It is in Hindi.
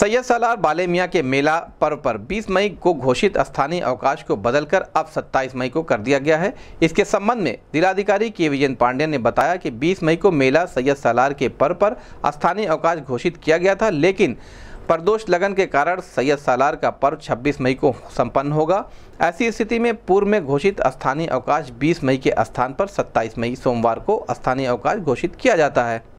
सैयद सालार बाले मियाँ के मेला पर्व पर 20 मई को घोषित स्थानीय अवकाश को बदलकर अब 27 मई को कर दिया गया है इसके संबंध में जिलाधिकारी के विजय पांडे ने बताया कि 20 मई को मेला सैयद सालार के पर्व पर स्थानीय अवकाश घोषित किया गया था लेकिन प्रदोष लगन के कारण सैयद सालार का पर्व 26 मई को संपन्न होगा ऐसी स्थिति में पूर्व में घोषित स्थानीय अवकाश बीस मई के स्थान पर सत्ताईस मई सोमवार को स्थानीय अवकाश घोषित किया जाता है